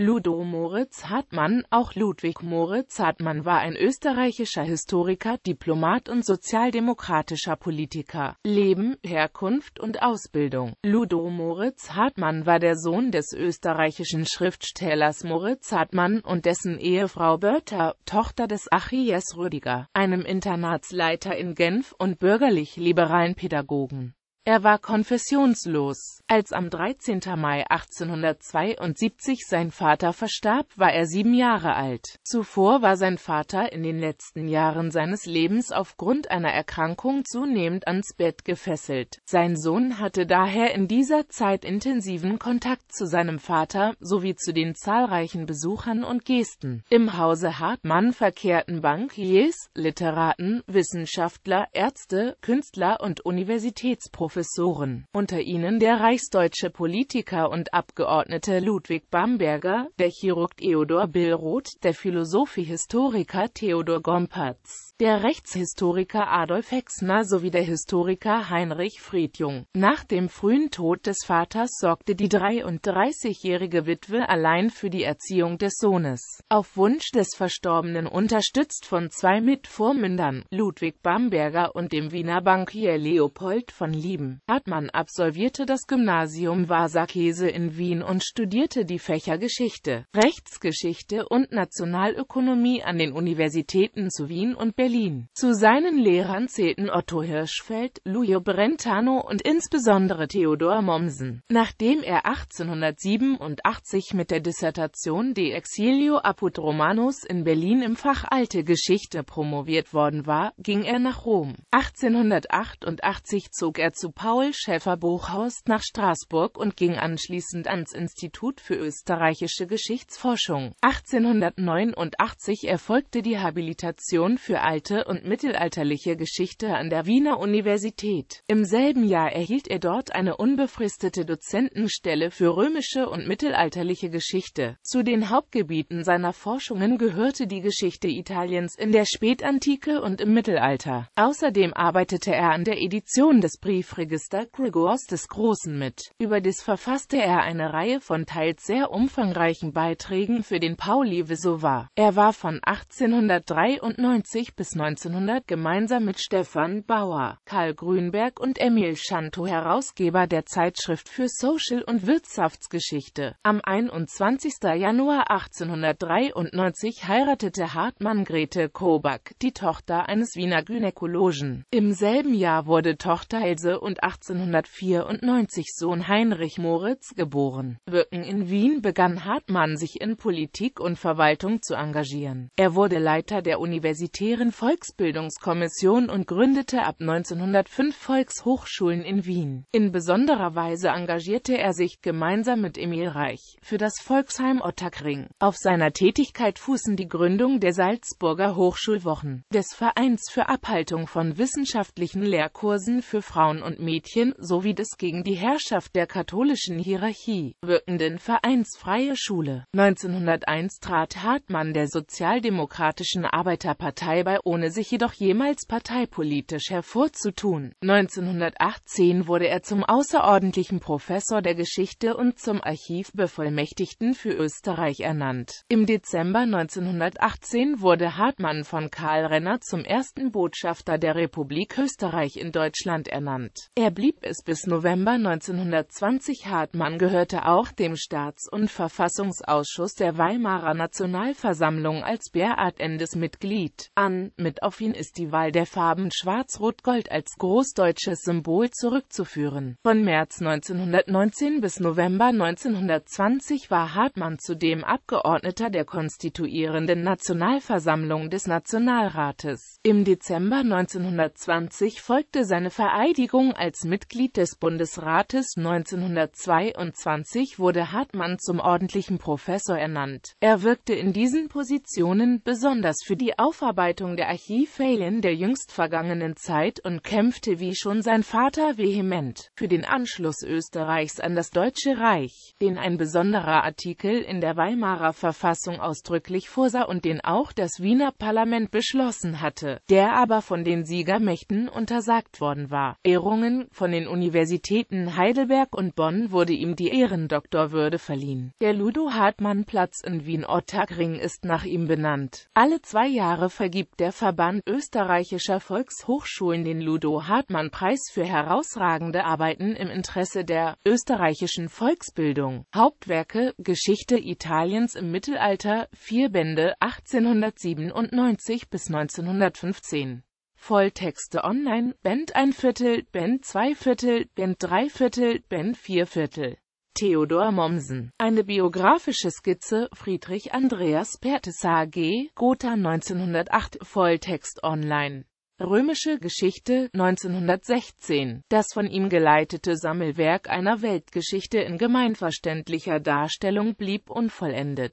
Ludo Moritz Hartmann, auch Ludwig Moritz Hartmann war ein österreichischer Historiker, Diplomat und sozialdemokratischer Politiker. Leben, Herkunft und Ausbildung Ludo Moritz Hartmann war der Sohn des österreichischen Schriftstellers Moritz Hartmann und dessen Ehefrau Bertha, Tochter des Achilles Rüdiger, einem Internatsleiter in Genf und bürgerlich-liberalen Pädagogen. Er war konfessionslos. Als am 13. Mai 1872 sein Vater verstarb, war er sieben Jahre alt. Zuvor war sein Vater in den letzten Jahren seines Lebens aufgrund einer Erkrankung zunehmend ans Bett gefesselt. Sein Sohn hatte daher in dieser Zeit intensiven Kontakt zu seinem Vater sowie zu den zahlreichen Besuchern und Gesten. Im Hause Hartmann verkehrten Bankiers, Literaten, Wissenschaftler, Ärzte, Künstler und Universitätsprofessoren Professoren, unter ihnen der reichsdeutsche Politiker und Abgeordnete Ludwig Bamberger, der Chirurg Theodor Billroth, der Philosophie-Historiker Theodor Gompatz der Rechtshistoriker Adolf Hexner sowie der Historiker Heinrich Friedjung. Nach dem frühen Tod des Vaters sorgte die 33-jährige Witwe allein für die Erziehung des Sohnes. Auf Wunsch des Verstorbenen unterstützt von zwei Mitvormündern, Ludwig Bamberger und dem Wiener Bankier Leopold von Lieben, Hartmann absolvierte das Gymnasium Wasakese in Wien und studierte die Fächer Geschichte, Rechtsgeschichte und Nationalökonomie an den Universitäten zu Wien und Berlin. Berlin. Zu seinen Lehrern zählten Otto Hirschfeld, Lujo Brentano und insbesondere Theodor Mommsen. Nachdem er 1887 mit der Dissertation De Exilio Apud Romanus in Berlin im Fach Alte Geschichte promoviert worden war, ging er nach Rom. 1888 zog er zu Paul Schäfer Buchhaus nach Straßburg und ging anschließend ans Institut für österreichische Geschichtsforschung. 1889 erfolgte die Habilitation für Alte alte und mittelalterliche Geschichte an der Wiener Universität. Im selben Jahr erhielt er dort eine unbefristete Dozentenstelle für römische und mittelalterliche Geschichte. Zu den Hauptgebieten seiner Forschungen gehörte die Geschichte Italiens in der Spätantike und im Mittelalter. Außerdem arbeitete er an der Edition des Briefregister Gregors des Großen mit. Überdies verfasste er eine Reihe von teils sehr umfangreichen Beiträgen für den Pauli Vesuvar. Er war von 1893 bis bis 1900 gemeinsam mit Stefan Bauer, Karl Grünberg und Emil Schantow Herausgeber der Zeitschrift für Social- und Wirtschaftsgeschichte. Am 21. Januar 1893 heiratete Hartmann Grete Kobach, die Tochter eines Wiener Gynäkologen. Im selben Jahr wurde Tochter Else und 1894 Sohn Heinrich Moritz geboren. Wirken in Wien begann Hartmann sich in Politik und Verwaltung zu engagieren. Er wurde Leiter der Universitären Volksbildungskommission und gründete ab 1905 Volkshochschulen in Wien. In besonderer Weise engagierte er sich gemeinsam mit Emil Reich für das Volksheim Ottakring. Auf seiner Tätigkeit fußen die Gründung der Salzburger Hochschulwochen, des Vereins für Abhaltung von wissenschaftlichen Lehrkursen für Frauen und Mädchen sowie des gegen die Herrschaft der katholischen Hierarchie wirkenden Vereins Freie Schule. 1901 trat Hartmann der Sozialdemokratischen Arbeiterpartei bei ohne sich jedoch jemals parteipolitisch hervorzutun. 1918 wurde er zum außerordentlichen Professor der Geschichte und zum Archivbevollmächtigten für Österreich ernannt. Im Dezember 1918 wurde Hartmann von Karl Renner zum ersten Botschafter der Republik Österreich in Deutschland ernannt. Er blieb es bis November 1920. Hartmann gehörte auch dem Staats- und Verfassungsausschuss der Weimarer Nationalversammlung als Beratendes Mitglied an mit auf ihn ist die Wahl der Farben Schwarz-Rot-Gold als großdeutsches Symbol zurückzuführen. Von März 1919 bis November 1920 war Hartmann zudem Abgeordneter der konstituierenden Nationalversammlung des Nationalrates. Im Dezember 1920 folgte seine Vereidigung als Mitglied des Bundesrates. 1922 wurde Hartmann zum ordentlichen Professor ernannt. Er wirkte in diesen Positionen besonders für die Aufarbeitung der Archivfällen der jüngst vergangenen Zeit und kämpfte wie schon sein Vater vehement für den Anschluss Österreichs an das Deutsche Reich, den ein besonderer Artikel in der Weimarer Verfassung ausdrücklich vorsah und den auch das Wiener Parlament beschlossen hatte, der aber von den Siegermächten untersagt worden war. Ehrungen von den Universitäten Heidelberg und Bonn wurde ihm die Ehrendoktorwürde verliehen. Der Ludo-Hartmann-Platz in Wien-Ottagring ist nach ihm benannt. Alle zwei Jahre vergibt der der Verband österreichischer Volkshochschulen den Ludo-Hartmann-Preis für herausragende Arbeiten im Interesse der österreichischen Volksbildung. Hauptwerke Geschichte Italiens im Mittelalter, vier Bände 1897 bis 1915 Volltexte online, Band 1 Viertel, Band 2 Viertel, Band 3 Viertel, Band 4 Viertel Theodor Mommsen. Eine biografische Skizze Friedrich Andreas Pertes AG, Gotha 1908, Volltext online. Römische Geschichte 1916 Das von ihm geleitete Sammelwerk einer Weltgeschichte in gemeinverständlicher Darstellung blieb unvollendet.